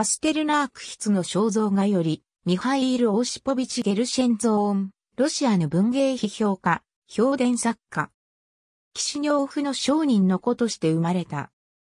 パステルナーク筆の肖像画より、ミハイール・オーシポビチ・ゲルシェンゾーン、ロシアの文芸批評家、評伝作家。キシニョーフの商人の子として生まれた。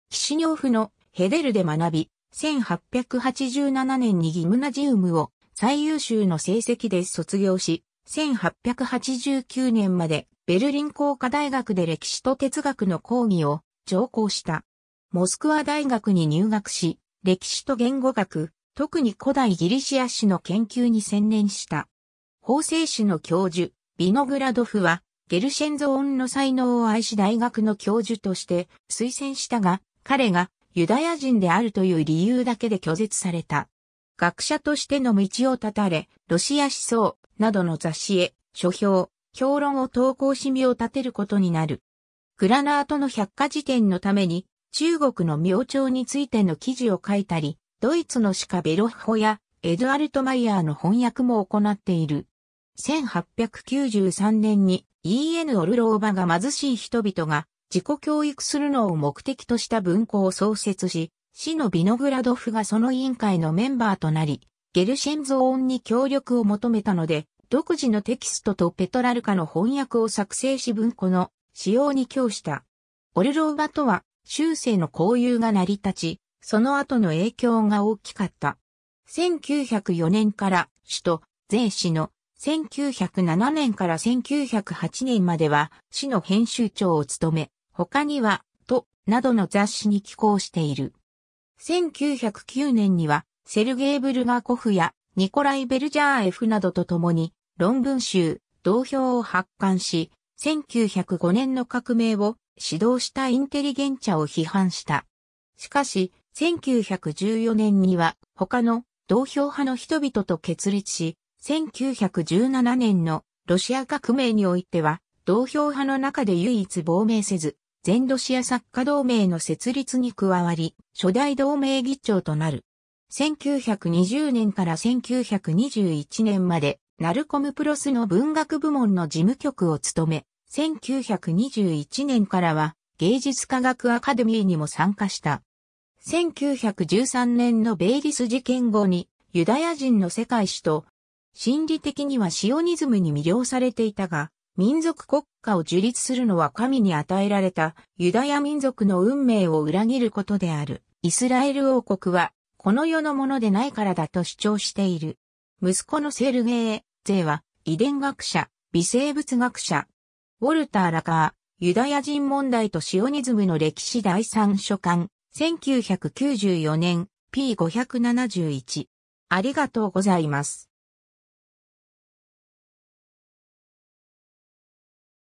キシニョーフのヘデルで学び、1887年にギムナジウムを最優秀の成績で卒業し、1889年までベルリン工科大学で歴史と哲学の講義を上校した。モスクワ大学に入学し、歴史と言語学、特に古代ギリシア史の研究に専念した。法制史の教授、ビノグラドフは、ゲルシェンゾーンの才能を愛し大学の教授として推薦したが、彼がユダヤ人であるという理由だけで拒絶された。学者としての道を断たれ、ロシア思想などの雑誌へ書評、評論を投稿し身を立てることになる。グラナートの百科事典のために中国の明朝についての記事を書いたり、ドイツのシカベロッホやエドアルト・マイヤーの翻訳も行っている。1893年に E.N. オルローバが貧しい人々が自己教育するのを目的とした文庫を創設し、市のビノグラドフがその委員会のメンバーとなり、ゲルシェンゾーンに協力を求めたので、独自のテキストとペトラルカの翻訳を作成し文庫の使用に供した。オルローバとは中世の交友が成り立ち、その後の影響が大きかった。1904年から首都、税市の1907年から1908年までは市の編集長を務め、他には、と、などの雑誌に寄稿している。1909年には、セルゲイ・ブルガコフやニコライ・ベルジャーエフなどと共に論文集、同票を発刊し、1905年の革命を指導したインテリゲンチャを批判した。しかし、1914年には他の同票派の人々と決立し、1917年のロシア革命においては、同票派の中で唯一亡命せず、全ロシア作家同盟の設立に加わり、初代同盟議長となる。1920年から1921年まで、ナルコムプロスの文学部門の事務局を務め、1921年からは芸術科学アカデミーにも参加した。1913年のベイリス事件後にユダヤ人の世界史と心理的にはシオニズムに魅了されていたが、民族国家を樹立するのは神に与えられたユダヤ民族の運命を裏切ることである。イスラエル王国はこの世のものでないからだと主張している。息子のセルゲー・ゼーは遺伝学者、微生物学者、ウォルター・ラカー、ユダヤ人問題とシオニズムの歴史第三書館、1994年、P571。ありがとうございます。